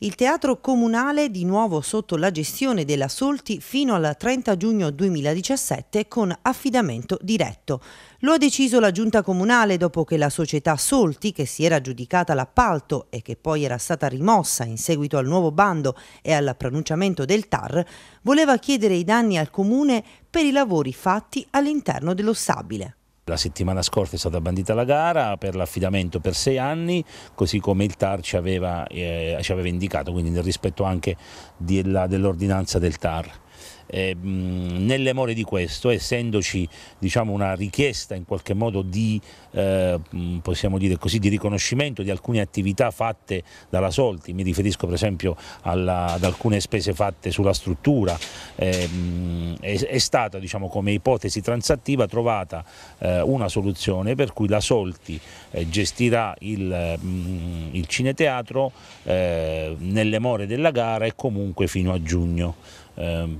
Il teatro comunale, di nuovo sotto la gestione della Solti fino al 30 giugno 2017 con affidamento diretto. Lo ha deciso la giunta comunale dopo che la società Solti, che si era giudicata l'appalto e che poi era stata rimossa in seguito al nuovo bando e al pronunciamento del TAR, voleva chiedere i danni al comune per i lavori fatti all'interno dello stabile. La settimana scorsa è stata bandita la gara per l'affidamento per sei anni, così come il TAR ci aveva, eh, ci aveva indicato, quindi nel rispetto anche della, dell'ordinanza del TAR. Eh, nelle more di questo, essendoci diciamo, una richiesta in qualche modo di, eh, così, di, riconoscimento di alcune attività fatte dalla Solti, mi riferisco per esempio alla, ad alcune spese fatte sulla struttura, eh, è, è, stata diciamo, come ipotesi transattiva trovata eh, una soluzione per cui la Solti eh, gestirà il, mh, il cineteatro eh, nelle more della gara e comunque fino a giugno.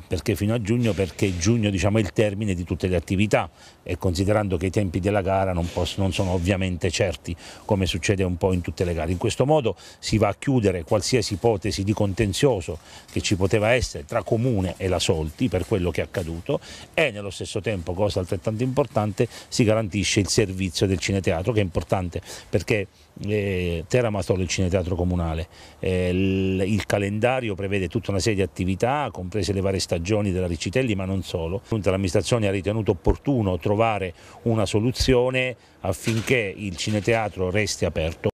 perché fino a giugno perché giugno diciamo, è il termine di tutte le attività e considerando che i tempi della gara non, possono, non sono ovviamente certi come succede un po' in tutte le gare. In questo modo si va a chiudere qualsiasi ipotesi di contenzioso che ci poteva essere tra Comune e la Solti per quello che è accaduto e nello stesso tempo, cosa altrettanto importante, si garantisce il servizio del cineteatro che è importante perché eh, Teramo solo il cineteatro comunale, eh, il, il calendario prevede tutta una serie di attività comprese le varie stagioni Giovanni della Riccitelli ma non solo. L'amministrazione ha ritenuto opportuno trovare una soluzione affinché il cineteatro resti aperto.